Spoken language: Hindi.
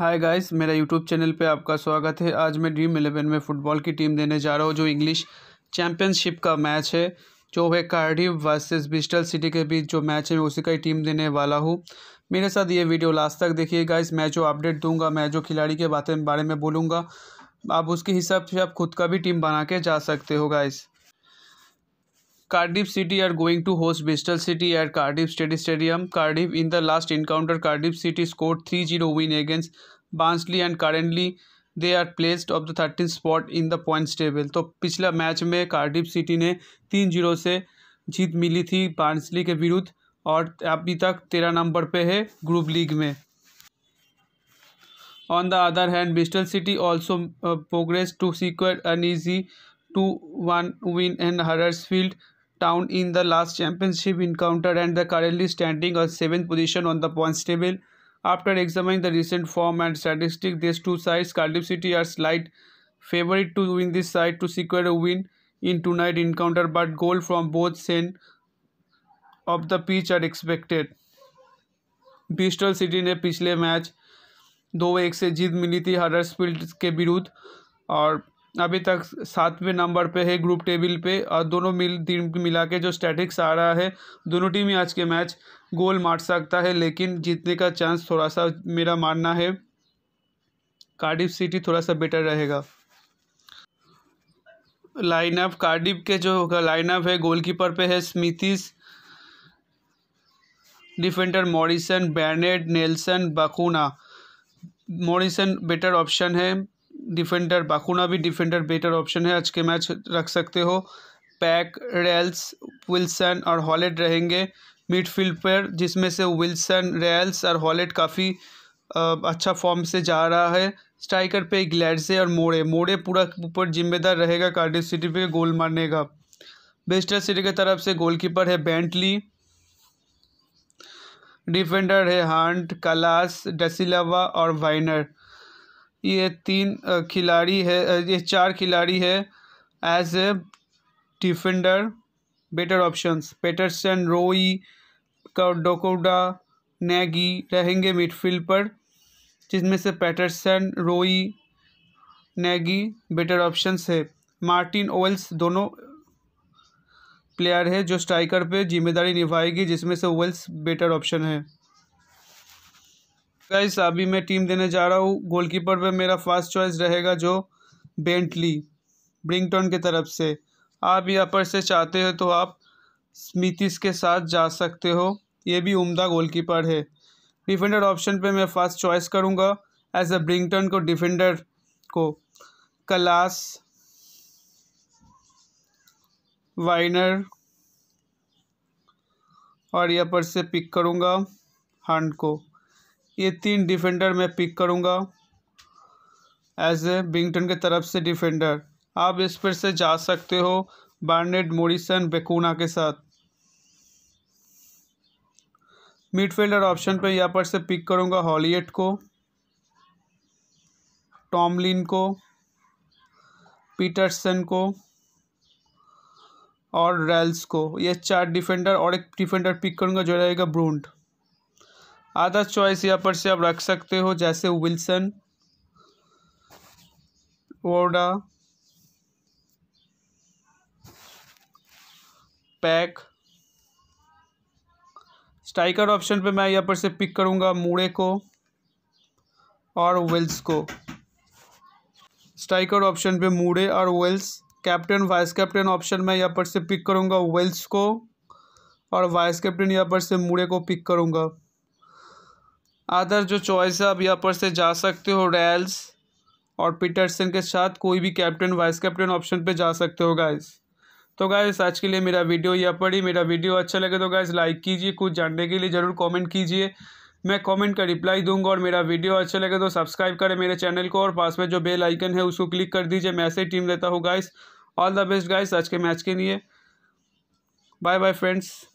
हाय गाइस मेरा यूट्यूब चैनल पे आपका स्वागत है आज मैं ड्रीम इलेवन में फ़ुटबॉल की टीम देने जा रहा हूँ जो इंग्लिश चैम्पियनशिप का मैच है जो है कार्डिव वर्सेस बिस्टल सिटी के बीच जो मैच है उसी का ही टीम देने वाला हूँ मेरे साथ ये वीडियो लास्ट तक देखिए गाइस मैं जो अपडेट दूँगा मैं जो खिलाड़ी के बातें बारे में बोलूँगा आप उसके हिसाब से आप खुद का भी टीम बना के जा सकते हो guys Cardiff City are going to host Bristol City at Cardiff State Stadium. Cardiff in the last encounter Cardiff City scored 3-0 win against Barnsley and currently they are placed of the thirteen spot in the points table तो पिछला मैच में कार्डिफ सिटी ने तीन जीरो से जीत मिली थी बार्नसली के विरुद्ध और अभी तक तेरह नंबर पे है ग्रुप लीग में on the other hand Bristol City also progress to secure an easy two one win and Huddersfield Town in the last championship encounter and the currently standing on seventh position on the points table. After examining the recent form and statistics, these two sides, Cardiff City are slight favorite to win this side to secure a win in tonight encounter, but goal from both side of the pitch are expected. Bristol City ने पिछले मैच दो एक से जीत मिली थी हडर्सफील्ड के विरुद्ध और अभी तक सातवें नंबर पे है ग्रुप टेबल पे और दोनों मिल टीम मिला के जो स्टैटिक्स आ रहा है दोनों टीम ही आज के मैच गोल मार सकता है लेकिन जीतने का चांस थोड़ा सा मेरा मानना है कार्डिफ सिटी थोड़ा सा बेटर रहेगा लाइनअप कार्डिफ के जो लाइनअप है गोलकीपर पे है Smithies defender Morrison Bennett Nelson Bacuna Morrison better option है डिफेंडर बाखुना भी डिफेंडर बेटर ऑप्शन है आज के मैच रख सकते हो पैक रेल्स विल्सन और हॉलेट रहेंगे मिडफील्ड पर जिसमें से विल्सन रेल्स और हॉलेट काफ़ी अच्छा फॉर्म से जा रहा है स्ट्राइकर पे ग्लैडसे और मोड़े मोड़े पूरा ऊपर जिम्मेदार रहेगा कार्डिफ सिटी पे गोल मारने का बेस्टर सिटी की तरफ से गोलकीपर है बेंटली डिफेंडर है हांट कलास डसिलावा और वाइनर ये तीन खिलाड़ी है ये चार खिलाड़ी है as a defender better options Patterson Roy Dokoda नैगी रहेंगे मिडफील्ड पर जिसमें से Patterson Roy Nagy better options है मार्टिन ओवल्स दोनों प्लेयर है जो स्ट्राइकर पे जिम्मेदारी निभाएगी जिसमें से ओवल्स बेटर ऑप्शन है गाइस अभी मैं टीम देने जा रहा हूँ गोलकीपर पे मेरा फर्स्ट चॉइस रहेगा जो बेंटली ब्रिंगटन की तरफ से आप यहाँ पर से चाहते हो तो आप स्मितिस के साथ जा सकते हो ये भी उम्दा गोलकीपर है डिफेंडर ऑप्शन पे मैं फर्स्ट चॉइस करूँगा एज अ ब्रिंगटन को डिफेंडर को कलास वाइनर और यहाँ पर से पिक करूँगा हंड को ये तीन डिफेंडर मैं पिक करूँगा एज ए बिंगटन के तरफ से डिफेंडर आप इस पर से जा सकते हो बार्नेड मोरिसन बेकूना के साथ मिडफील्डर ऑप्शन पे यहाँ पर से पिक करूँगा हॉलियट को टॉमलिन को पीटरसन को और रेल्स को ये चार डिफेंडर और एक डिफेंडर पिक करूंगा जो रहेगा ब्रूंट अदर चॉइस यहाँ पर से आप रख सकते हो जैसे विल्सन वोडा पैक स्ट्राइकर ऑप्शन पे मैं यहाँ पर से पिक करूँगा मूड़े को और वेल्स को स्ट्राइकर ऑप्शन पे मूड़े और वेल्स कैप्टन वाइस कैप्टन ऑप्शन में यहाँ पर से पिक करूँगा वेल्स को और वाइस कैप्टन यहाँ पर से मूड़े को पिक करूँगा अदर जो चॉइस है आप यहाँ पर से जा सकते हो रैल्स और पीटरसन के साथ कोई भी कैप्टन वाइस कैप्टन ऑप्शन पे जा सकते हो गाइस तो गाइस आज के लिए मेरा वीडियो यह पड़ी मेरा वीडियो अच्छा लगे तो गाइस लाइक कीजिए कुछ जानने के लिए ज़रूर कमेंट कीजिए मैं कमेंट का रिप्लाई दूंगा और मेरा वीडियो अच्छा लगे तो सब्सक्राइब करें मेरे चैनल को और पास में जो बेल आइकन है उसको क्लिक कर दीजिए मैं ऐसे टीम देता हूँ guys all the best guys आज के मैच के लिए बाय बाय फ्रेंड्स